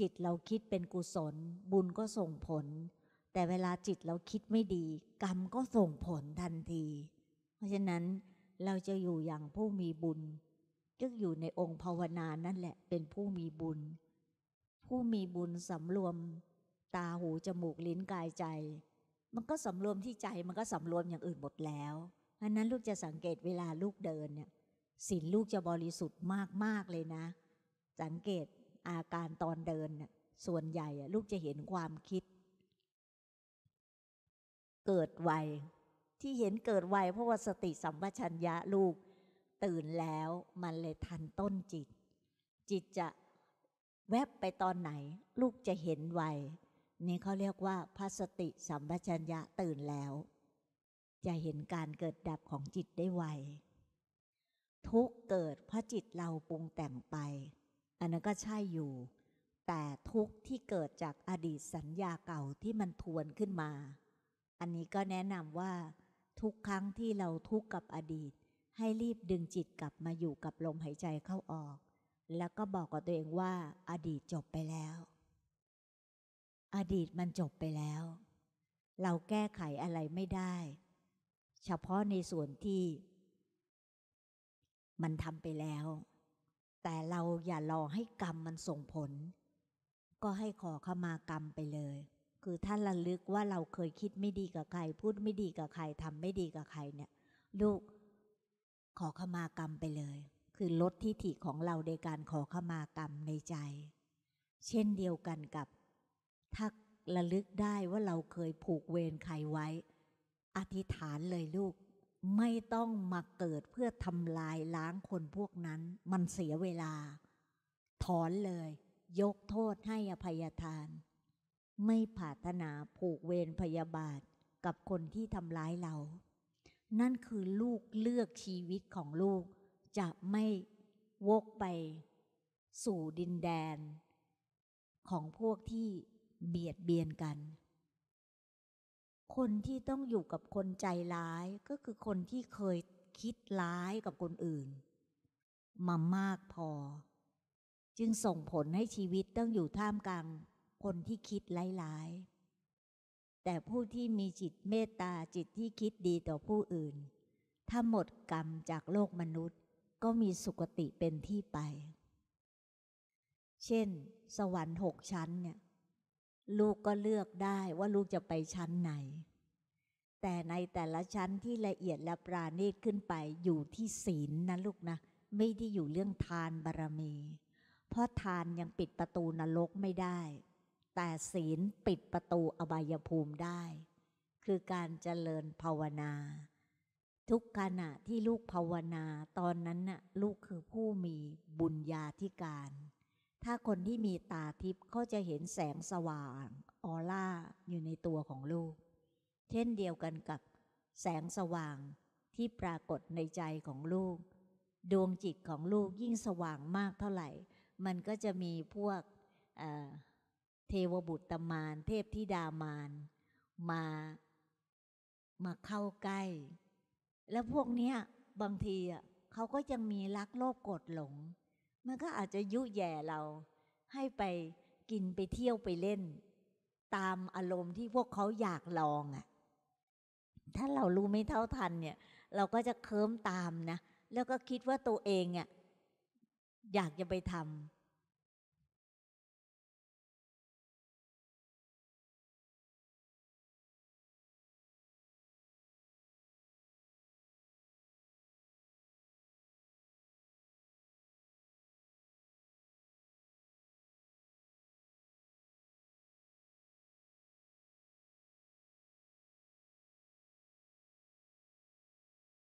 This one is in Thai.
จิตเราคิดเป็นกุศล บุญก็ส่งผล แต่เวลาจิตเราคิดไม่ดี กรรมก็ส่งผลทันที เพราะฉะนั้นเราจะอยู่อย่างผู้มีบุญก็อยู่ในองค์ภาวนานั่นแหละเป็นผู้มีบุญ ผู้มีบุญสำรวม ตาหู จมูกลิ้นกายใจ มันก็สำรวมที่ใจมันก็สำรวมอย่างอื่นหมดแล้วเพราะนั้นลูกจะสังเกตเวลาลูกเดินเนี่ยศีลลูกจะบริสุทธิ์มากๆเลยนะ สังเกตอาการตอนเดินส่วนใหญ่ลูกจะเห็นความคิด เกิดไวที่เห็นเกิดไวเพราะว่าสติสัมปชัญญะลูก ตื่นแล้วมันเลยทันต้นจิต จิตจะแวบไปตอนไหนลูกจะเห็นไวนี่เขาเรียกว่าพระสติสัมปชัญญะตื่นแล้ว จะเห็นการเกิดดับของจิตได้ไวทุกเกิดเพราะจิตเราปรุงแต่งไปก็ใช่อยู่ แต่ทุกข์ที่เกิดจากอดีตสัญญาเก่าที่มันทวนขึ้นมา อันนี้ก็แนะนำว่าทุกครั้งที่เราทุกข์กับอดีตให้รีบดึงจิตกลับมาอยู่กับลมหายใจเข้าออก แล้วก็บอกกับตัวเองว่าอดีตจบไปแล้ว อดีตมันจบไปแล้ว เราแก้ไขอะไรไม่ได้ เฉพาะในส่วนที่มันทำไปแล้วแต่เราอย่ารอให้กรรมมันส่งผลก็ให้ขอขมากรรมไปเลย คือท่านระลึกว่าเราเคยคิดไม่ดีกับใคร พูดไม่ดีกับใครทำไม่ดีกับใครเนี่ย ลูก ขอขมากรรมไปเลย คือลดทิฐิของเราในการขอขมากรรมในใจ เช่นเดียวกันกับ ถ้าระลึกได้ว่าเราเคยผูกเวรใครไว้ อธิษฐานเลยลูกไม่ต้องมาเกิดเพื่อทำลายล้างคนพวกนั้น มันเสียเวลา ถอนเลย ยกโทษให้อภัยทาน ไม่ผาถนาผูกเวรพยาบาทกับคนที่ทำร้ายเรา นั่นคือลูกเลือกชีวิตของลูกจะไม่วกไปสู่ดินแดน ของพวกที่เบียดเบียนกันคนที่ต้องอยู่กับคนใจร้ายก็คือคนที่เคยคิดร้ายกับคนอื่น มามากพอ จึงส่งผลให้ชีวิตต้องอยู่ท่ามกลางคนที่คิดร้ายๆแต่ผู้ที่มีจิตเมตตาจิตที่คิดดีต่อผู้อื่นถ้าหมดกรรมจากโลกมนุษย์ ก็มีสุคติเป็นที่ไป เช่นสวรรค์หกชั้นเนี่ยลูกก็เลือกได้ว่าลูกจะไปชั้นไหน แต่ในแต่ละชั้นที่ละเอียดและปราณีตขึ้นไปอยู่ที่ศีลนะลูกนะ ไม่ได้อยู่เรื่องทานบารรมีเพราะทานยังปิดประตูนรกไม่ได้ แต่ศีลปิดประตูอบายภูมิได้ คือการเจริญภาวนา ทุกขณะที่ลูกภาวนาตอนนั้นน่ะลูกคือผู้มีบุญญาธิการถ้าคนที่มีตาทิพย์เขาจะเห็นแสงสว่าง ออร่า อยู่ในตัวของลูก เช่นเดียวกันกับแสงสว่างที่ปรากฏในใจของลูก ดวงจิตของลูกยิ่งสว่างมากเท่าไหร่ มันก็จะมีพวกเเทวบุตรมารเทพธิดามานมามาเข้าใกล้ แล้วพวกเนี้ยบางทีเขาก็ยังมีรักโลภโกรธหลงมันก็อาจจะยุแย่เราให้ไปกินไปเที่ยวไปเล่น ตามอารมณ์ที่พวกเขาอยากลองอะ่ะ ถ้าเรารู้ไม่เท่าทันเนี่ย เราก็จะเคิมตามนะ แล้วก็คิดว่าตัวเองอะ่ะ อยากจะไปทำ